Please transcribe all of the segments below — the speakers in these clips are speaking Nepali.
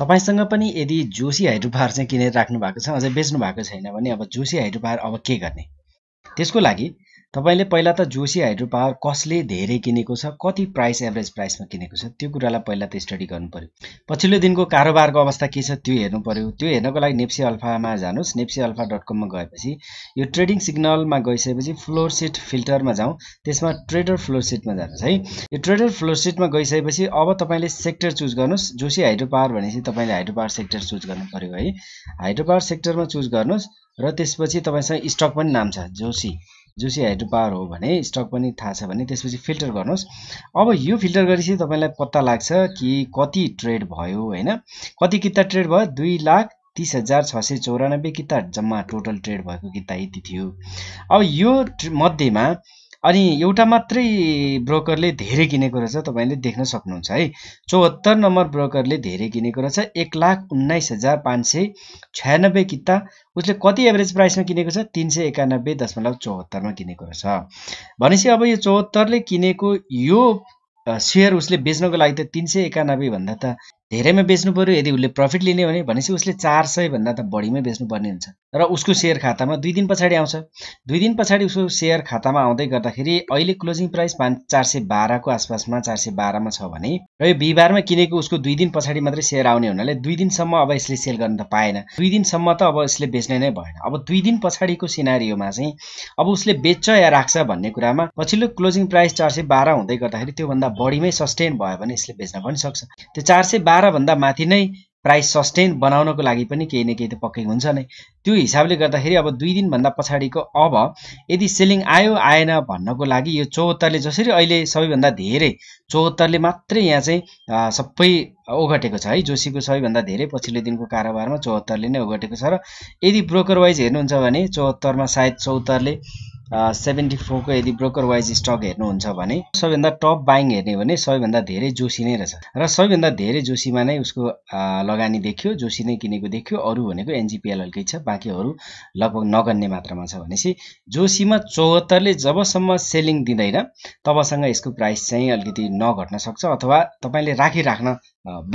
तपाईँसँग पनि यदि जोसी हाइड्रोपावर चाहिँ किनेर राख्नु भएको छ अझै बेच्नु भएको छैन भने अब जोसी हाइड्रोपावर अब के गर्ने त्यसको लागि तपाईँले पहिला त जोसी हाइड्रो पावर कसले धेरै किनेको छ कति प्राइस एभरेज प्राइसमा किनेको छ त्यो कुरालाई पहिला त स्टडी पऱ्यो पछिल्लो दिनको कारोबारको अवस्था के छ त्यो हेर्नु पऱ्यो त्यो हेर्नको लागि नेप्सी अल्फामा जानुहोस् नेप्सी अल्फा डट कममा गएपछि यो ट्रेडिङ सिग्नलमा गइसकेपछि फ्लोर सिट फिल्टरमा जाउँ त्यसमा ट्रेडर फ्लोर सिटमा जानुहोस् है यो ट्रेडर फ्लोर सिटमा गइसकेपछि अब तपाईँले सेक्टर चुज गर्नुहोस् जोसी हाइड्रो पावर भनेपछि तपाईँले हाइड्रो पावर सेक्टर चुज गर्नु पऱ्यो है हाइड्रो पावर सेक्टरमा चुज गर्नुहोस् र त्यसपछि तपाईँसँग स्टक पनि नाम छ जोसी जो चाहिँ हाइड्रो पावर हो भने स्टक पनि थाहा छ भने त्यसपछि फिल्टर गर्नुहोस् अब यो फिल्टर गरेपछि तपाईँलाई पत्ता लाग्छ कि कति ट्रेड भयो होइन कति किता ट्रेड भयो दुई लाख तिस हजार छ सय चौरानब्बे किता जम्मा टोटल ट्रेड भएको किता यति थियो अब यो मध्येमा अनि एउटा मात्रै ब्रोकरले धेरै किनेको रहेछ तपाईँले देख्न सक्नुहुन्छ है चौहत्तर नम्बर ब्रोकरले धेरै किनेको रहेछ एक लाख उन्नाइस हजार पाँच सय छयानब्बे किता उसले कति एभरेज प्राइसमा किनेको छ तिन सय एकानब्बे दशमलव चौहत्तरमा किनेको रहेछ भनेपछि अब यो चौहत्तरले किनेको यो सेयर उसले बेच्नको लागि त तिन सय एकानब्बेभन्दा त धेरैमा बेच्नु पऱ्यो यदि उसले प्रफिट लिने भने भनेपछि उसले चार सयभन्दा त बढीमै बेच्नुपर्ने हुन्छ र उसको सेयर खातामा दुई दिन पछाडि आउँछ दुई दिन पछाडि उसको सेयर खातामा आउँदै गर्दाखेरि अहिले क्लोजिङ प्राइस पाँच चार सय बाह्रको आसपासमा चार सय बाह्रमा छ भने र यो बिहिबारमा किनेको उसको दुई दिन पछाडि मात्रै सेयर आउने हुनाले दुई दिनसम्म अब यसले सेल गर्न त पाएन दुई दिनसम्म त अब यसले बेच्ने नै भएन अब दुई दिन पछाडिको सिनारीमा चाहिँ अब उसले बेच्छ या राख्छ भन्ने कुरामा पछिल्लो क्लोजिङ प्राइस चार सय बाह्र हुँदै गर्दाखेरि त्योभन्दा बढीमै सस्टेन भयो भने यसले बेच्न पनि सक्छ त्यो चार सय बाह्रभन्दा माथि नै प्राइस सस्टेन बनाउनको लागि पनि केही न केही त पक्कै हुन्छ नै त्यो हिसाबले गर्दाखेरि अब दुई दिनभन्दा पछाडिको अब यदि सेलिङ आयो आएन भन्नको लागि यो चौहत्तरले जसरी अहिले सबैभन्दा धेरै चौहत्तरले मात्रै यहाँ चाहिँ सबै ओगटेको छ है जोशीको सबैभन्दा धेरै पछिल्लो दिनको कारोबारमा चौहत्तरले नै ओगटेको छ र यदि ब्रोकर वाइज हेर्नुहुन्छ भने चौहत्तरमा सायद चौहत्तरले सेभेन्टी फोरको यदि ब्रोकर वाइज स्टक हेर्नुहुन्छ भने सबैभन्दा टप बाइङ हेर्ने भने सबैभन्दा धेरै जोशी नै रहेछ र सबैभन्दा धेरै जोशीमा नै उसको लगानी देखियो जोशी नै किनेको देखियो अरू भनेको एनजिपिएल एनजिपिएलकै छ बाँकीहरू लगभग नगन्ने मात्रामा छ भनेपछि जोशीमा चौहत्तरले जबसम्म सेलिङ दिँदैन तबसँग यसको प्राइस चाहिँ अलिकति नघट्न सक्छ अथवा तपाईँले राखिराख्न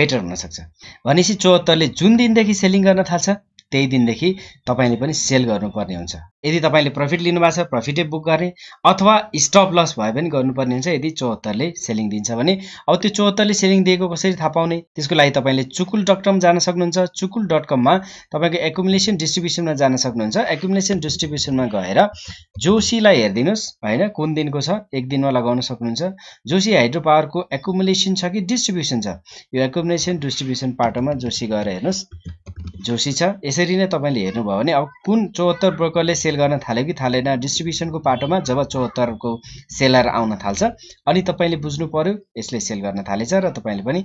बेटर हुनसक्छ भनेपछि चौहत्तरले जुन दिनदेखि सेलिङ गर्न थाल्छ त्यही दिनदेखि तपाईँले पनि सेल गर्नुपर्ने हुन्छ यदि तपाईँले प्रफिट लिनुभएको छ प्रफिटै बुक गर्ने अथवा स्टप लस भए पनि गर्नुपर्ने हुन्छ यदि चौहत्तरले सेलिङ दिन्छ भने अब त्यो चौहत्तरले सेलिङ दिएको कसरी थाहा पाउने त्यसको लागि तपाईँले चुकुल डट कम जान सक्नुहुन्छ चुकुल डट कममा तपाईँको एकुमुलेसन डिस्ट्रिब्युसनमा जान सक्नुहुन्छ एकुमुलेसन डिस्ट्रिब्युसनमा गएर जोशीलाई हेरिदिनुहोस् होइन कुन दिनको छ एक दिनमा लगाउन सक्नुहुन्छ जोशी हाइड्रो पावरको एकुमुलेसन छ कि डिस्ट्रिब्युसन छ यो एकुमुलेसन डिस्ट्रिब्युसन पाटोमा जोशी गएर हेर्नुहोस् जोशी छ यसरी नै तपाईँले हेर्नुभयो भने अब कुन चौहत्तर ब्रोकरले सेल सेल गर्न थाल्यो कि थालेन डिस्ट्रिब्युसनको पाटोमा जब चौहत्तरको सेलर आउन थाल्छ अनि तपाईँले बुझ्नु पऱ्यो यसले सेल गर्न थालेछ र तपाईँले पनि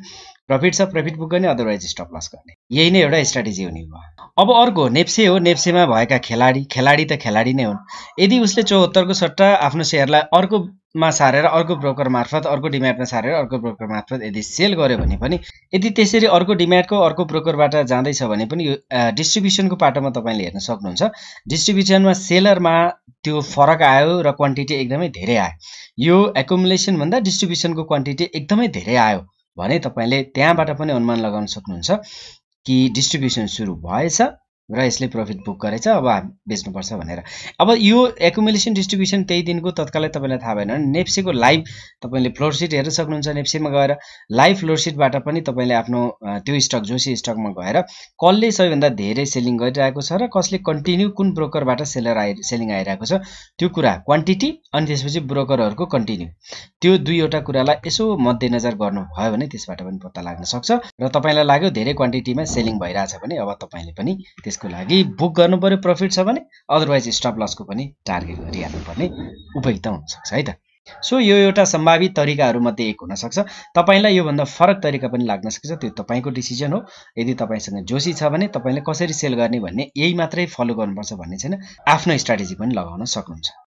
प्रफिट छ प्रफिट बुक गर्ने अदरवाइज स्टप लस गर्ने यही नै एउटा स्ट्राटेजी हुने भयो अब अर्को नेप्से हो नेप्सेमा भएका खेलाडी खेलाडी त खेलाडी नै हुन् यदि उसले चौहत्तरको सट्टा आफ्नो सेयरलाई अर्को मा सारेर अर्को ब्रोकर मार्फत अर्को डिम्याटमा सारेर अर्को ब्रोकर मार्फत यदि सेल गर्यो भने पनि यदि त्यसरी अर्को डिम्याटको अर्को ब्रोकरबाट जाँदैछ भने पनि यो डिस्ट्रिब्युसनको पाटोमा तपाईँले हेर्न सक्नुहुन्छ डिस्ट्रिब्युसनमा सेलरमा त्यो फरक आयो र क्वान्टिटी एकदमै धेरै आयो यो एकोमुलेसनभन्दा डिस्ट्रिब्युसनको क्वान्टिटी एकदमै धेरै आयो भने तपाईँले त्यहाँबाट पनि अनुमान लगाउन सक्नुहुन्छ कि डिस्ट्रिब्युसन सुरु भएछ र यसले प्रफिट बुक गरेछ अब बेच्नुपर्छ भनेर अब यो एकुमुलेसन डिस्ट्रिब्युसन त्यही दिनको तत्कालै तपाईँलाई थाहा भएन नेप्सेको लाइभ तपाईँले फ्लोरसिट हेर्न सक्नुहुन्छ नेप्सेमा गएर लाइभ फ्लोरसिटबाट पनि तपाईँले आफ्नो त्यो स्टक जोसी स्टकमा गएर कसले सबैभन्दा धेरै सेलिङ गरिरहेको छ र कसले कन्टिन्यू कुन ब्रोकरबाट सेलर आइ सेलिङ आइरहेको छ त्यो कुरा क्वान्टिटी अनि त्यसपछि ब्रोकरहरूको कन्टिन्यू त्यो दुईवटा कुरालाई यसो मध्यनजर गर्नुभयो भने त्यसबाट पनि पत्ता लाग्न सक्छ र तपाईँलाई लाग्यो धेरै क्वान्टिटीमा सेलिङ भइरहेछ भने अब तपाईँले पनि त्यस त्यसको लागि बुक गर्नु पऱ्यो प्रफिट छ भने अदरवाइज स्टप लसको पनि टार्गेट गरिहाल्नुपर्ने उपयुक्त हुनसक्छ है त सो यो एउटा सम्भावित तरिकाहरूमध्ये एक हुनसक्छ तपाईँलाई योभन्दा फरक तरिका पनि लाग्न सक्छ त्यो तपाईँको डिसिजन हो यदि तपाईँसँग जोसी छ भने तपाईँले कसरी सेल गर्ने भन्ने यही मात्रै फलो गर्नुपर्छ भन्ने छैन आफ्नो स्ट्राटेजी पनि लगाउन सक्नुहुन्छ